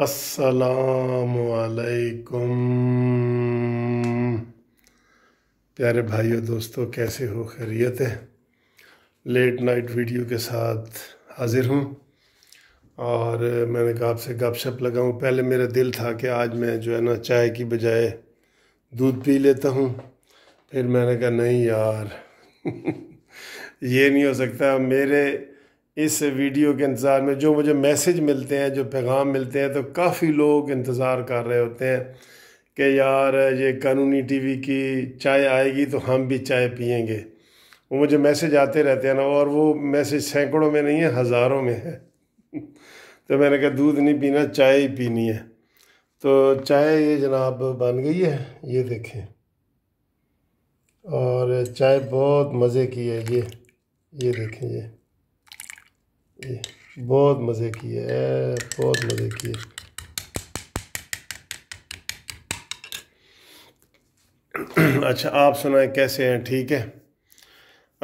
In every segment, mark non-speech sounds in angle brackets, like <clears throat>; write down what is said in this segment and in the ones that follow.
असलकुम प्यारे भाइयों दोस्तों कैसे हो खैरियत है लेट नाइट वीडियो के साथ हाज़िर हूँ और मैंने कहा आपसे गपशप लगाऊँ पहले मेरा दिल था कि आज मैं जो है ना चाय की बजाय दूध पी लेता हूँ फिर मैंने कहा नहीं यार <laughs> ये नहीं हो सकता मेरे इस वीडियो के इंतज़ार में जो मुझे मैसेज मिलते हैं जो पैगाम मिलते हैं तो काफ़ी लोग इंतज़ार कर रहे होते हैं कि यार ये कानूनी टीवी की चाय आएगी तो हम भी चाय पियेंगे वो मुझे मैसेज आते रहते हैं ना और वो मैसेज सैकड़ों में नहीं है हज़ारों में है <laughs> तो मैंने कहा दूध नहीं पीना चाय ही पीनी है तो चाय ये जनाब बन गई है ये देखें और चाय बहुत मज़े की है ये ये देखें ये बहुत मज़े किए बहुत मज़े किए अच्छा आप सुनाए कैसे हैं ठीक है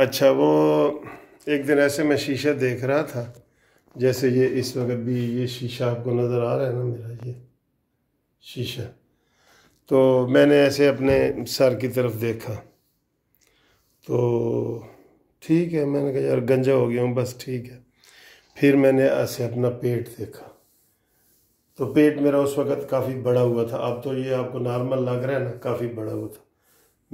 अच्छा वो एक दिन ऐसे मैं शीशा देख रहा था जैसे ये इस वक्त भी ये शीशा आपको नज़र आ रहा है ना मेरा ये शीशा तो मैंने ऐसे अपने सर की तरफ देखा तो ठीक है मैंने कहा यार गंजा हो गया हूँ बस ठीक है फिर मैंने ऐसे अपना पेट देखा तो पेट मेरा उस वक़्त काफ़ी बड़ा हुआ था अब तो ये आपको नॉर्मल लग रहा है ना काफ़ी बड़ा हुआ था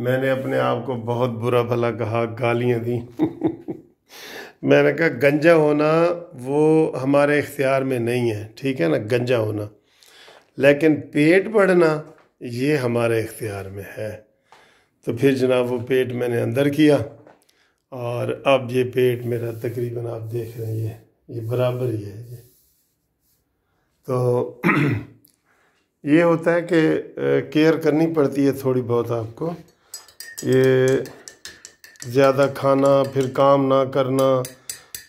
मैंने अपने आप को बहुत बुरा भला कहा गालियाँ दी <laughs> मैंने कहा गंजा होना वो हमारे इख्तियार में नहीं है ठीक है ना गंजा होना लेकिन पेट बढ़ना ये हमारे इख्तियार में है तो फिर जनाब वो पेट मैंने अंदर किया और अब ये पेट मेरा तकरीबन आप देख रहे हैं ये ये बराबर ही है ये तो <clears throat> ये होता है कि केयर करनी पड़ती है थोड़ी बहुत आपको ये ज़्यादा खाना फिर काम ना करना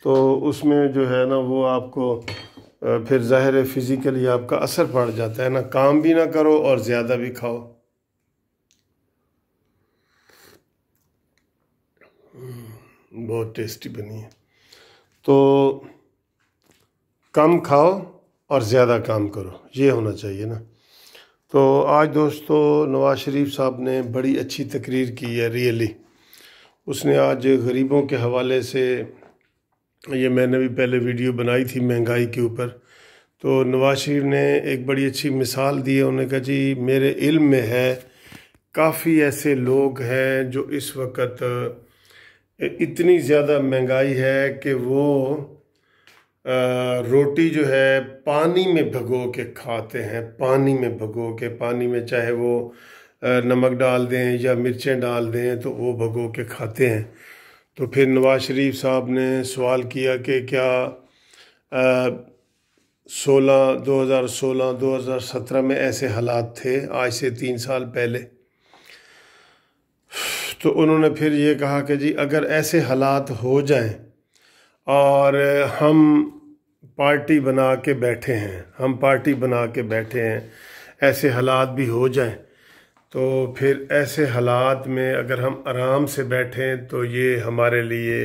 तो उसमें जो है ना वो आपको फिर ज़ाहिर फिज़िकली आपका असर पड़ जाता है ना काम भी ना करो और ज़्यादा भी खाओ हम्म, बहुत टेस्टी बनी है तो कम खाओ और ज़्यादा काम करो ये होना चाहिए ना तो आज दोस्तों नवाज़ शरीफ साहब ने बड़ी अच्छी तकरीर की है रियली उसने आज गरीबों के हवाले से ये मैंने भी पहले वीडियो बनाई थी महंगाई के ऊपर तो नवाज़ शरीफ ने एक बड़ी अच्छी मिसाल दी है उन्होंने कहा जी मेरे इल्म में है काफ़ी ऐसे लोग हैं जो इस वक्त इतनी ज़्यादा महंगाई है कि वो रोटी जो है पानी में भगो के खाते हैं पानी में भगो के पानी में चाहे वो नमक डाल दें या मिर्चें डाल दें तो वो भगो के खाते हैं तो फिर नवाज शरीफ साहब ने सवाल किया कि क्या सोलह दो हज़ार सोलह दो हज़ार सत्रह में ऐसे हालात थे आज से तीन साल पहले तो उन्होंने फिर ये कहा कि जी अगर ऐसे हालात हो जाएं और हम पार्टी बना के बैठे हैं हम पार्टी बना के बैठे हैं ऐसे हालात भी हो जाएं तो फिर ऐसे हालात में अगर हम आराम से बैठें तो ये हमारे लिए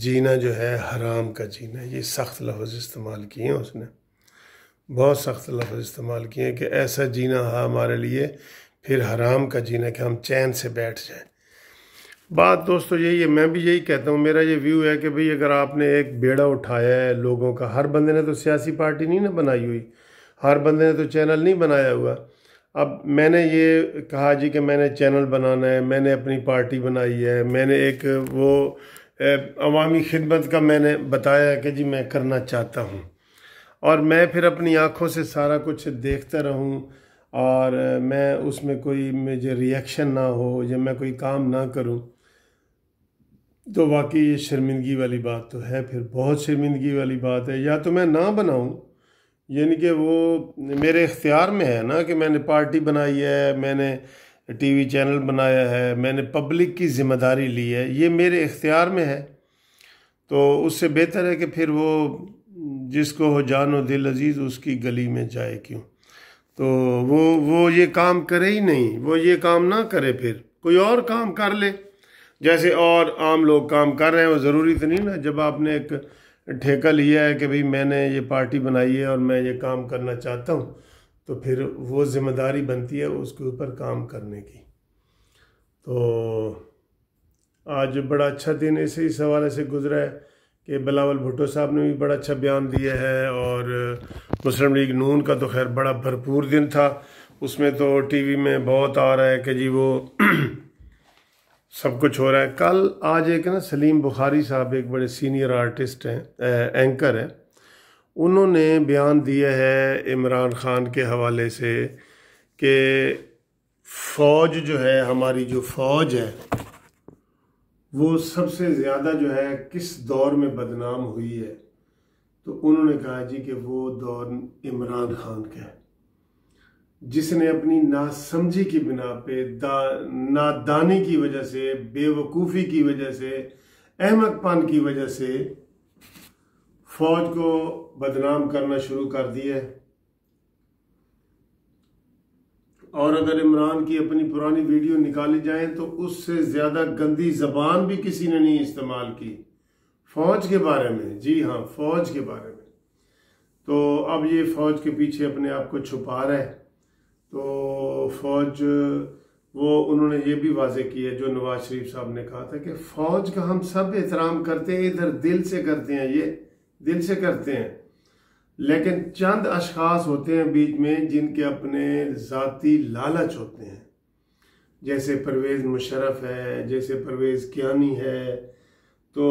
जीना जो है हराम का जीना ये सख्त लफ्ज़ इस्तेमाल किए हैं उसने बहुत सख्त लफ्ज़ इस्तेमाल किए हैं कि ऐसा जीना हमारे लिए फिर हराम का जीना कि हम चैन से बैठ जाएं बात दोस्तों यही है मैं भी यही कहता हूँ मेरा ये व्यू है कि भाई अगर आपने एक बेड़ा उठाया है लोगों का हर बंदे ने तो सियासी पार्टी नहीं ना बनाई हुई हर बंदे ने तो चैनल नहीं बनाया हुआ अब मैंने ये कहा जी कि मैंने चैनल बनाना है मैंने अपनी पार्टी बनाई है मैंने एक वो अवामी खिदमत का मैंने बताया कि जी मैं करना चाहता हूँ और मैं फिर अपनी आँखों से सारा कुछ देखता रहूँ और मैं उसमें कोई मुझे रिएक्शन ना हो या मैं कोई काम ना करूँ तो वाकई ये शर्मिंदगी वाली बात तो है फिर बहुत शर्मिंदगी वाली बात है या तो मैं ना बनाऊँ यानी कि वो मेरे इख्तियार में है ना कि मैंने पार्टी बनाई है मैंने टीवी चैनल बनाया है मैंने पब्लिक की ज़िम्मेदारी ली है ये मेरे इख्तियार में है तो उससे बेहतर है कि फिर वो जिसको हो जानो दिल अजीज़ उसकी गली में जाए क्यों तो वो वो ये काम करे ही नहीं वो ये काम ना करे फिर कोई और काम कर ले जैसे और आम लोग काम कर रहे हैं वो ज़रूरी तो नहीं ना जब आपने एक ठेका लिया है कि भाई मैंने ये पार्टी बनाई है और मैं ये काम करना चाहता हूँ तो फिर वो ज़िम्मेदारी बनती है उसके ऊपर काम करने की तो आज बड़ा अच्छा दिन इसे इस हवाले से गुजरा है कि बिलावल भुट्टो साहब ने भी बड़ा अच्छा बयान दिया है और मुस्लिम लीग नून का तो खैर बड़ा भरपूर दिन था उसमें तो टीवी में बहुत आ रहा है कि जी वो <clears throat> सब कुछ हो रहा है कल आज एक ना सलीम बुखारी साहब एक बड़े सीनियर आर्टिस्ट हैं एंकर हैं उन्होंने बयान दिया है इमरान ख़ान के हवाले से कि फ़ौज जो है हमारी जो फ़ौज है वो सबसे ज़्यादा जो है किस दौर में बदनाम हुई है तो उन्होंने कहा जी कि वो दौर इमरान ख़ान का है जिसने अपनी नासमझी की बिना पे दा नादानी की वजह से बेवकूफ़ी की वजह से अहमद पान की वजह से फौज को बदनाम करना शुरू कर दिया है और अगर इमरान की अपनी पुरानी वीडियो निकाली जाए तो उससे ज़्यादा गंदी जबान भी किसी ने नहीं इस्तेमाल की फौज के बारे में जी हाँ फौज के बारे में तो अब ये फौज के पीछे अपने आप को छुपा रहा है तो फौज वो उन्होंने ये भी वाजे की है जो नवाज शरीफ साहब ने कहा था कि फौज का हम सब एहतराम करते हैं इधर दिल से करते हैं ये दिल से करते हैं लेकिन चंद अशखास होते हैं बीच में जिनके अपने ज़ाती लालच होते हैं जैसे परवेज़ मुशरफ है जैसे परवेज़ क्यानी है तो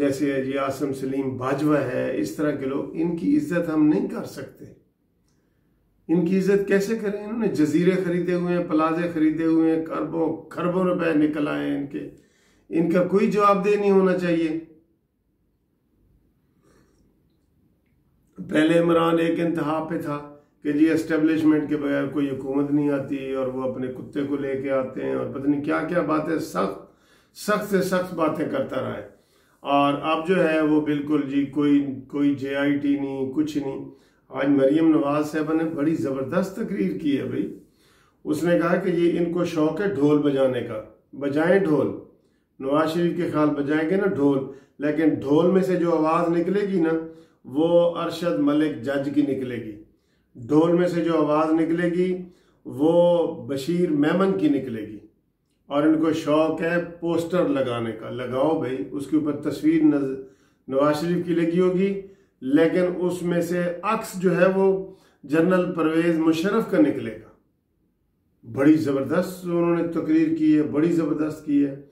जैसे ये आसम सलीम बाजवा है इस तरह के लोग इनकी इज्जत हम नहीं कर सकते इनकी इज्जत कैसे करें इन्होंने जजीरे खरीदे हुए हैं प्लाजे खरीदे हुए हैं खरबों खरबों रुपए निकल आए हैं इनके इनका कोई जवाबदेह नहीं होना चाहिए पहले इमरान एक इंतहा पे था कि जी एस्टेब्लिशमेंट के बगैर कोई हुकूमत नहीं आती और वो अपने कुत्ते को लेके आते हैं और पता नहीं क्या क्या बातें सख्त सख्त से सख्त बातें करता रहा है और अब जो है वो बिल्कुल जी कोई कोई जे आई टी नहीं कुछ नहीं आज मरीम नवाज साहबा ने बड़ी ज़बरदस्त तकरीर की है भाई उसने कहा कि ये इनको शौक है ढोल बजाने का बजाएं ढोल नवाज शरीफ के ख्याल बजाएंगे ना ढोल लेकिन ढोल में से जो आवाज़ निकलेगी ना वो अरशद मलिक जज की निकलेगी ढोल में से जो आवाज़ निकलेगी वो बशीर मेमन की निकलेगी और इनको शौक है पोस्टर लगाने का लगाओ भाई उसके ऊपर तस्वीर नवाज शरीफ की लगी होगी लेकिन उसमें से अक्स जो है वो जनरल परवेज मुशरफ का निकलेगा बड़ी ज़बरदस्त उन्होंने तकरीर की है बड़ी ज़बरदस्त की है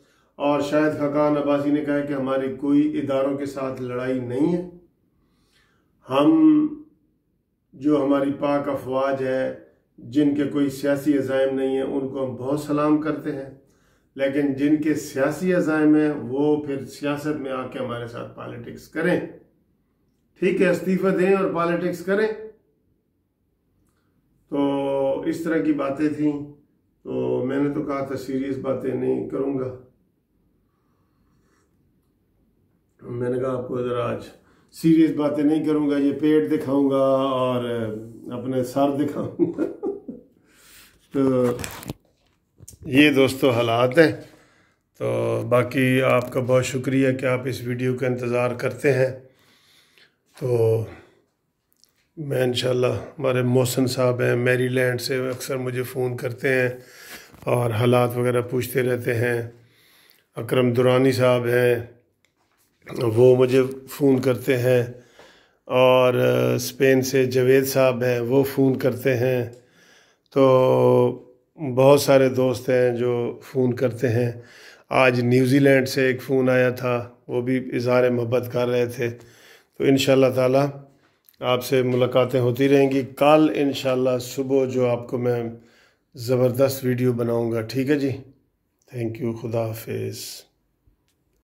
और शायद खकान अब्बासी ने कहा कि हमारी कोई इदारों के साथ लड़ाई नहीं है हम जो हमारी पाक अफवाज है जिनके कोई सियासी अजायम नहीं है उनको हम बहुत सलाम करते हैं लेकिन जिनके सियासी अजायम हैं वो फिर सियासत में आके हमारे साथ पॉलिटिक्स करें ठीक है इस्तीफे दें और पॉलिटिक्स करें तो इस तरह की बातें थी तो मैंने तो कहा था सीरियस बातें नहीं करूँगा मैंने कहा आपको ज़रा आज सीरियस बातें नहीं करूँगा ये पेट दिखाऊँगा और अपने सर दिखाऊँगा <laughs> तो ये दोस्तों हालात हैं तो बाकी आपका बहुत शुक्रिया कि आप इस वीडियो का इंतज़ार करते हैं तो मैं इन हमारे मोहसन साहब हैं मेरी लैंड से अक्सर मुझे फ़ोन करते हैं और हालात वगैरह पूछते रहते हैं अकरम दुरानी साहब हैं वो मुझे फ़ोन करते हैं और स्पेन से जवेद साहब हैं वो फ़ोन करते हैं तो बहुत सारे दोस्त हैं जो फ़ोन करते हैं आज न्यूज़ीलैंड से एक फ़ोन आया था वो भी इजहार मोहब्बत कर रहे थे तो इन ताला आपसे मुलाकातें होती रहेंगी कल इन सुबह जो आपको मैं ज़बरदस्त वीडियो बनाऊंगा ठीक है जी थैंक यू खुदा हाफिज़